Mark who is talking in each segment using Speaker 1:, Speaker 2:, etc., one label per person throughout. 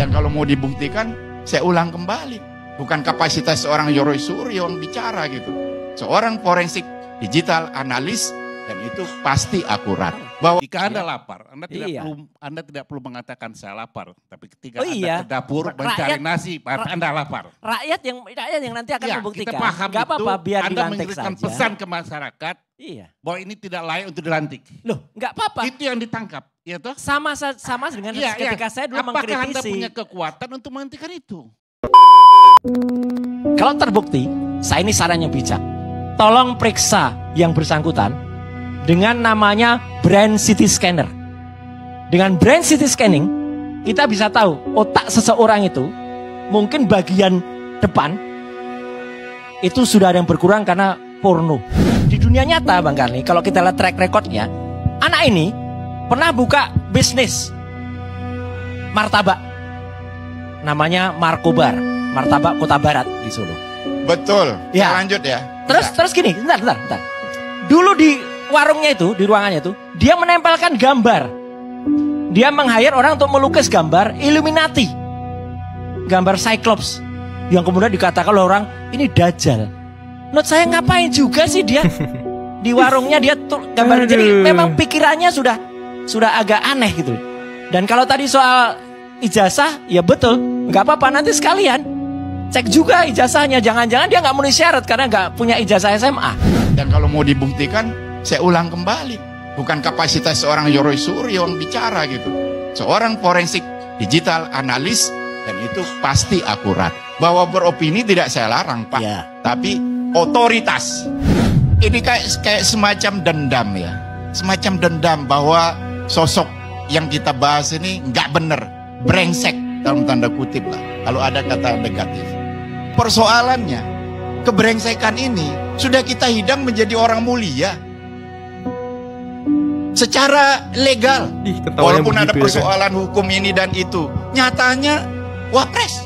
Speaker 1: Dan kalau mau dibuktikan, saya ulang kembali. Bukan kapasitas seorang Yoroi Suryo yang bicara gitu. Seorang forensik digital analis dan itu pasti akurat. Bahwa jika Anda iya. lapar, Anda tidak iya. perlu Anda tidak perlu mengatakan saya lapar, tapi ketika oh, iya. Anda ke dapur rakyat, mencari nasi, Anda lapar.
Speaker 2: Rakyat yang rakyat yang nanti akan iya, membuktikan. Kita paham Gak itu. Apa-apa, biar anda mengirimkan saja. pesan
Speaker 1: ke masyarakat Iya. Bahwa ini tidak layak untuk dilantik. Loh,
Speaker 2: nggak apa-apa. Itu yang ditangkap. Ya toh? Sama sama dengan ya, ketika ya. saya dulu Apakah mengkritisi. Apakah Anda punya kekuatan untuk menghentikan itu? Kalau terbukti, saya ini sarannya bijak. Tolong periksa yang bersangkutan dengan namanya brain city scanner. Dengan brain city scanning, kita bisa tahu otak seseorang itu mungkin bagian depan itu sudah ada yang berkurang karena porno. Di dunia nyata Bang Karni, kalau kita lihat track recordnya, anak ini pernah buka bisnis martabak. Namanya Markobar, martabak Kota Barat di Solo. Betul. Ya. lanjut ya. Terus ya. terus gini, bentar, bentar, bentar. Dulu di warungnya itu, di ruangannya itu, dia menempelkan gambar. Dia menghayat orang untuk melukis gambar Illuminati. Gambar Cyclops. Yang kemudian dikatakan oleh orang, ini dajal. Menurut saya ngapain juga sih dia? Di warungnya dia gambar. Jadi memang pikirannya sudah sudah agak aneh gitu. Dan kalau tadi soal ijazah, ya betul, nggak apa-apa nanti sekalian cek juga ijazahnya. Jangan-jangan dia nggak memenuhi syarat karena nggak punya ijazah SMA. Dan kalau mau dibuktikan, saya ulang kembali. Bukan
Speaker 1: kapasitas seorang Yoroi Suryo yang bicara gitu. Seorang forensik digital analis dan itu pasti akurat. Bahwa beropini tidak saya larang, Pak. Ya. Tapi otoritas. Ini kayak kayak semacam dendam ya. Semacam dendam bahwa sosok yang kita bahas ini nggak bener, brengsek dalam tanda kutip lah. Kalau ada kata negatif. Persoalannya, kebrengsekan ini sudah kita hidang menjadi orang mulia. Secara legal, Ih, walaupun ada ya, persoalan hukum ini dan itu, nyatanya wapres.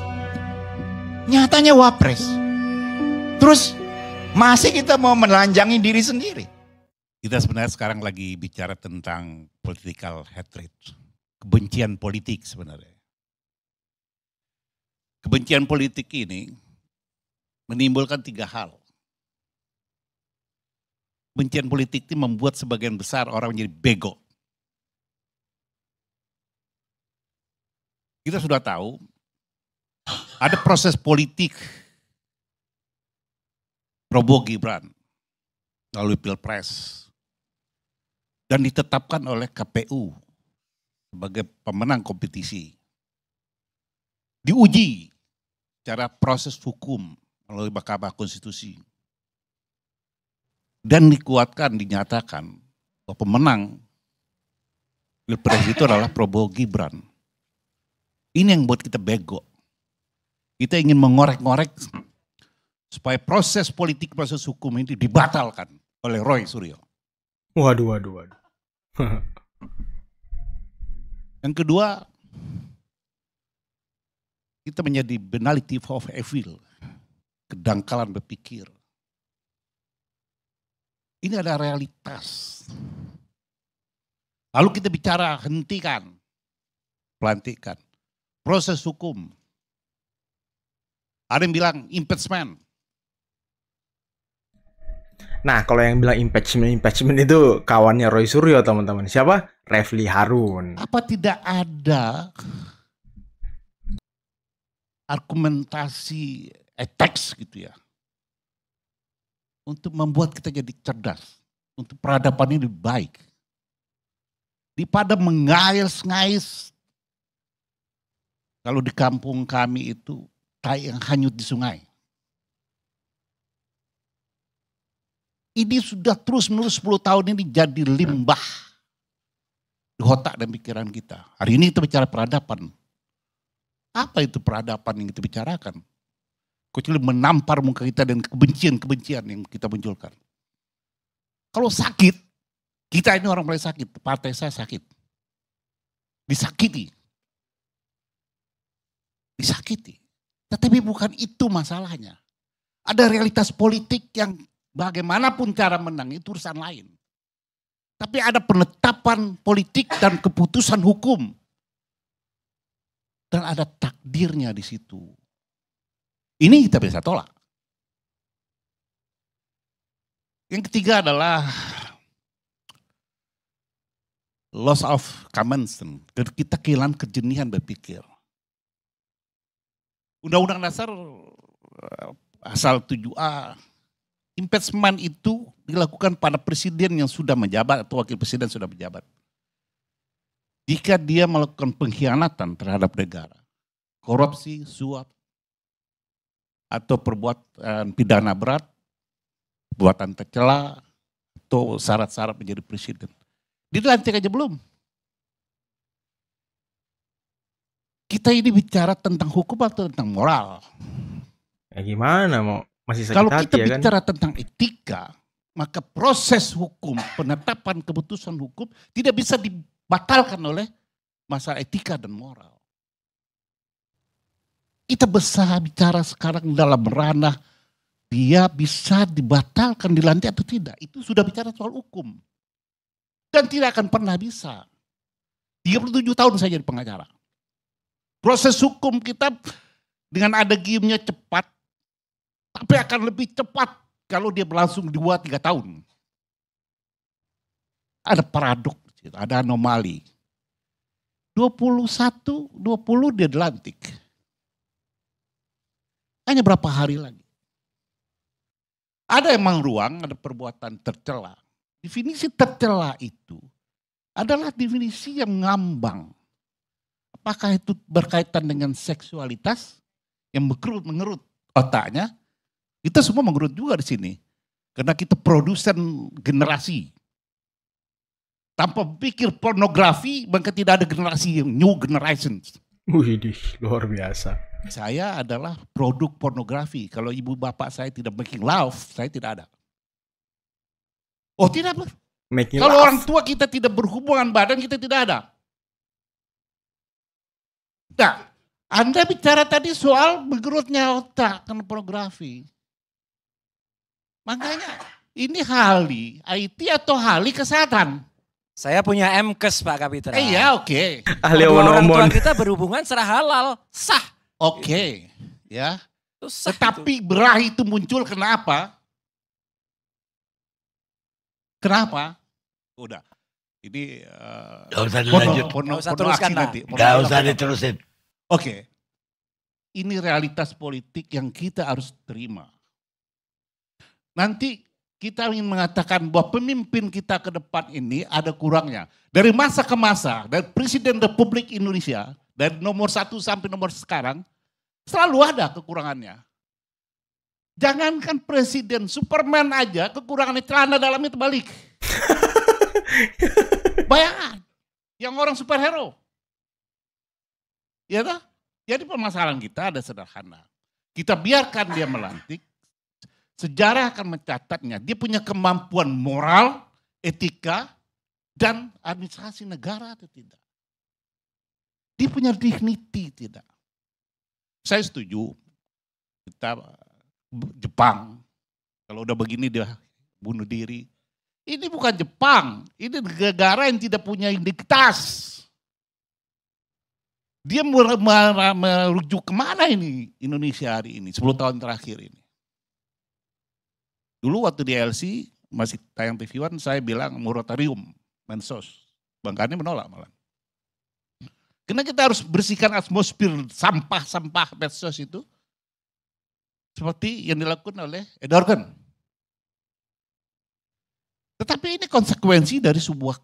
Speaker 1: Nyatanya wapres. Terus masih kita mau menelanjangi diri sendiri. Kita sebenarnya sekarang lagi bicara tentang political hatred, kebencian politik sebenarnya. Kebencian politik ini menimbulkan tiga hal. Kebencian politik ini membuat sebagian besar orang menjadi bego. Kita sudah tahu ada proses politik Prabowo Gibran melalui Pilpres, dan ditetapkan oleh KPU sebagai pemenang kompetisi. Diuji cara proses hukum melalui Mahkamah Konstitusi. Dan dikuatkan, dinyatakan bahwa pemenang Pilpres itu adalah Prabowo Gibran. Ini yang buat kita bego. Kita ingin mengorek-ngorek supaya proses politik, proses hukum ini dibatalkan oleh Roy Suryo.
Speaker 2: Waduh, waduh, waduh.
Speaker 1: yang kedua, kita menjadi banality of evil, kedangkalan berpikir. Ini ada realitas. Lalu kita bicara hentikan pelantikan, proses hukum. Ada yang bilang impeachment,
Speaker 2: Nah, kalau yang bilang impeachment impeachment itu kawannya Roy Suryo, teman-teman. Siapa? Refli Harun.
Speaker 1: Apa tidak ada argumentasi eh, teks gitu ya untuk membuat kita jadi cerdas, untuk peradaban ini lebih baik. Daripada mengais-ngais kalau di kampung kami itu tai yang hanyut di sungai. Ini sudah terus menerus 10 tahun ini jadi limbah di otak dan pikiran kita. Hari ini kita bicara peradaban. Apa itu peradaban yang kita bicarakan? Kecuali menampar muka kita dan kebencian-kebencian yang kita munculkan. Kalau sakit, kita ini orang mulai sakit. Partai saya sakit. Disakiti. Disakiti. Tetapi bukan itu masalahnya. Ada realitas politik yang Bagaimanapun cara menang itu urusan lain. Tapi ada penetapan politik dan keputusan hukum. Dan ada takdirnya di situ. Ini kita bisa tolak. Yang ketiga adalah loss of common sense. Kita kehilangan kejenihan berpikir. Undang-Undang Dasar eh, asal 7A impeachment itu dilakukan pada presiden yang sudah menjabat atau wakil presiden sudah menjabat. Jika dia melakukan pengkhianatan terhadap negara, korupsi, suap, atau perbuatan pidana berat, perbuatan tercela, atau syarat-syarat menjadi presiden. Dilantik aja belum. Kita ini bicara tentang hukum atau tentang moral?
Speaker 2: Ya gimana mau masih sakit Kalau hati, kita ya kan? bicara
Speaker 1: tentang etika, maka proses hukum, penetapan keputusan hukum tidak bisa dibatalkan oleh masalah etika dan moral. Kita besar bicara sekarang dalam ranah dia bisa dibatalkan dilantik atau tidak. Itu sudah bicara soal hukum. Dan tidak akan pernah bisa. 37 tahun saya jadi pengacara. Proses hukum kita dengan ada gimnya cepat, tapi akan lebih cepat kalau dia berlangsung 2 tiga tahun. Ada paradok, ada anomali. 21, 20 dia dilantik. Hanya berapa hari lagi. Ada emang ruang, ada perbuatan tercela. Definisi tercela itu adalah definisi yang ngambang. Apakah itu berkaitan dengan seksualitas yang berkerut mengerut otaknya kita semua menggerut juga di sini. Karena kita produsen generasi. Tanpa pikir pornografi, maka tidak ada generasi yang new generation. Wih, luar biasa. Saya adalah produk pornografi. Kalau ibu bapak saya tidak making love, saya tidak ada. Oh tidak, Bro.
Speaker 2: Making Kalau love. orang
Speaker 1: tua kita tidak berhubungan badan, kita tidak ada. Nah, Anda bicara tadi soal menggerutnya otak karena pornografi.
Speaker 2: Makanya ini Hali, IT atau Hali kesehatan? Saya punya MKes Pak Kapitra. Eh, iya oke. Okay. Ahli omon omon. kita berhubungan secara halal, sah. Oke, okay. ya. Itu sah Tetapi itu. berah itu muncul kenapa?
Speaker 1: Kenapa? Udah. Ini uh, eh, Gak usah dilanjut. Pono, pono, usah pono nanti. Pono, Gak usah diterusin. Oke. Okay. Ini realitas politik yang kita harus terima. Nanti kita ingin mengatakan bahwa pemimpin kita ke depan ini ada kurangnya. Dari masa ke masa, dari Presiden Republik Indonesia, dari nomor satu sampai nomor sekarang, selalu ada kekurangannya. Jangankan presiden, Superman aja kekurangannya celana dalamnya terbalik. Bayangan, yang orang superhero. Ya Jadi permasalahan kita ada sederhana. Kita biarkan dia melantik, Sejarah akan mencatatnya. Dia punya kemampuan moral, etika, dan administrasi negara atau tidak. Dia punya dignity tidak. Saya setuju kita eh, Jepang kalau udah begini dia bunuh diri. Ini bukan Jepang, ini negara yang tidak punya integritas. Dia merujuk kemana ini Indonesia hari ini, 10 tahun terakhir ini. Dulu waktu di LC masih tayang TV One saya bilang moratorium mensos. Bang Karni menolak malah. Karena kita harus bersihkan atmosfer sampah-sampah mensos itu seperti yang dilakukan oleh Edorgan. Tetapi ini konsekuensi dari sebuah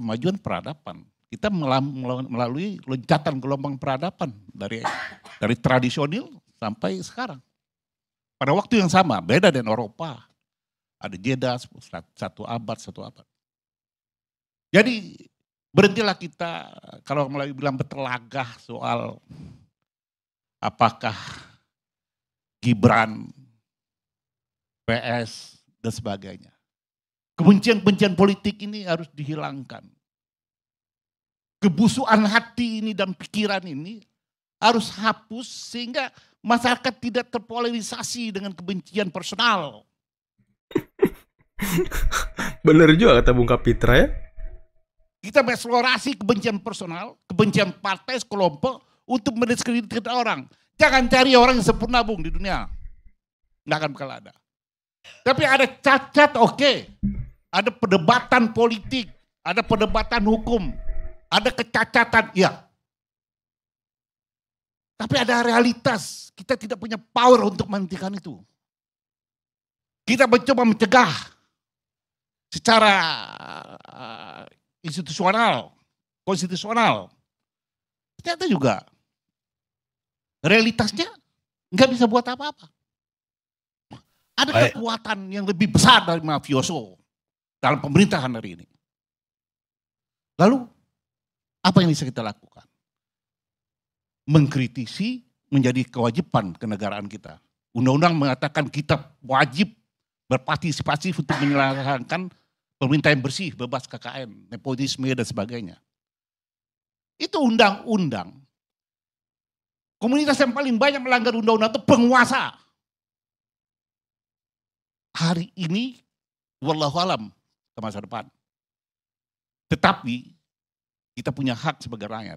Speaker 1: kemajuan peradaban. Kita melalui loncatan gelombang peradaban dari dari tradisional sampai sekarang. Pada waktu yang sama, beda dengan Eropa. Ada jeda satu abad, satu abad. Jadi berhentilah kita kalau mulai bilang bertelagah soal apakah Gibran, PS, dan sebagainya. Kebencian-kebencian politik ini harus dihilangkan. Kebusuan hati ini dan pikiran ini harus hapus sehingga masyarakat tidak terpolarisasi dengan kebencian personal.
Speaker 2: Bener juga kata Bung Kapitra ya.
Speaker 1: Kita mengeksplorasi kebencian personal, kebencian partai, kelompok untuk mendiskreditkan orang. Jangan cari orang yang sempurna Bung di dunia. Nggak akan bakal ada. Tapi ada cacat oke. Okay. Ada perdebatan politik, ada perdebatan hukum, ada kecacatan. Ya, tapi ada realitas, kita tidak punya power untuk menghentikan itu. Kita mencoba mencegah secara eh, institusional, konstitusional. Ternyata juga realitasnya nggak bisa buat apa-apa. Ada kekuatan yang lebih besar dari mafioso dalam pemerintahan hari ini. Lalu, apa yang bisa kita lakukan? mengkritisi menjadi kewajiban kenegaraan kita. Undang-undang mengatakan kita wajib berpartisipasi untuk menyelenggarakan pemerintah yang bersih, bebas KKN, nepotisme dan sebagainya. Itu undang-undang. Komunitas yang paling banyak melanggar undang-undang itu penguasa. Hari ini, wallahu alam ke masa depan. Tetapi kita punya hak sebagai rakyat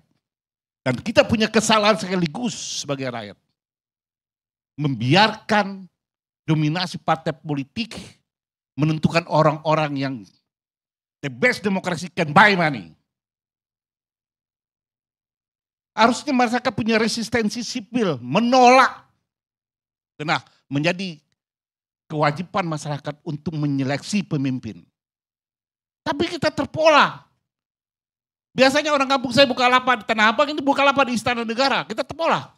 Speaker 1: dan kita punya kesalahan sekaligus sebagai rakyat. Membiarkan dominasi partai politik menentukan orang-orang yang the best demokrasi can buy money. Harusnya masyarakat punya resistensi sipil, menolak. Nah, menjadi kewajiban masyarakat untuk menyeleksi pemimpin. Tapi kita terpola. Biasanya orang kampung saya buka lapak di Tanah Abang ini buka lapak di Istana Negara. Kita tepolah.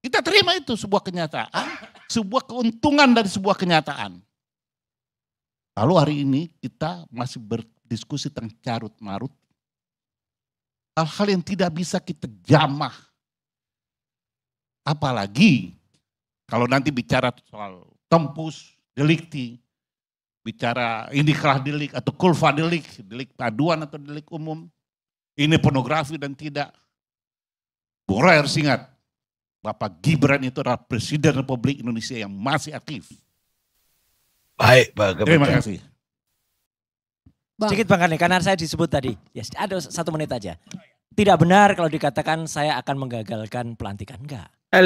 Speaker 1: Kita terima itu sebuah kenyataan, sebuah keuntungan dari sebuah kenyataan. Lalu hari ini kita masih berdiskusi tentang carut marut. Hal-hal yang tidak bisa kita jamah. Apalagi kalau nanti bicara soal tempus, delikti, bicara ini kerah delik atau kulfa delik, delik paduan atau delik umum, ini pornografi dan tidak. Bung Roy harus ingat, Bapak Gibran itu adalah Presiden Republik Indonesia yang masih aktif. Baik, Pak Terima kasih.
Speaker 2: Bang. Sedikit Bang karni karena saya disebut tadi. Ya, yes, ada satu menit aja. Tidak benar kalau dikatakan saya akan menggagalkan pelantikan. Enggak. Eh,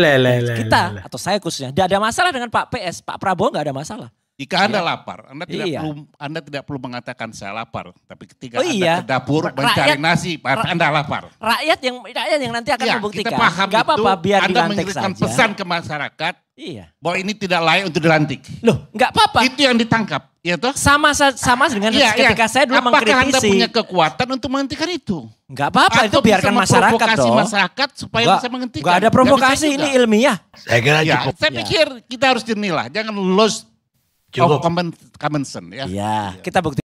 Speaker 2: Kita atau saya khususnya, tidak ada masalah dengan Pak PS. Pak Prabowo enggak ada masalah. Jika Anda ya. lapar, Anda tidak iya. perlu Anda tidak perlu mengatakan saya lapar,
Speaker 1: tapi ketika oh, Anda iya. ke dapur rakyat, mencari nasi, Anda lapar.
Speaker 2: Rakyat yang rakyat yang nanti akan ya, membuktikan. Kita paham Gak apa-apa biar Anda mengirimkan pesan
Speaker 1: ke masyarakat Iya. Bahwa ini tidak layak untuk
Speaker 2: dilantik. Loh, enggak apa-apa. Itu yang ditangkap, ya toh? Sama sama dengan iya, iya. ketika iya. saya dulu Apakah mengkritisi. Apakah Anda punya kekuatan untuk menghentikan itu? Enggak apa-apa, itu biarkan masyarakat toh. masyarakat supaya gak, bisa menghentikan. Nggak ada provokasi, ini ilmiah. Saya kira ya, cukup. Saya ya.
Speaker 1: pikir kita harus lah, jangan lose Cukup. Oh, Common, sense ya. Iya, kita bukti.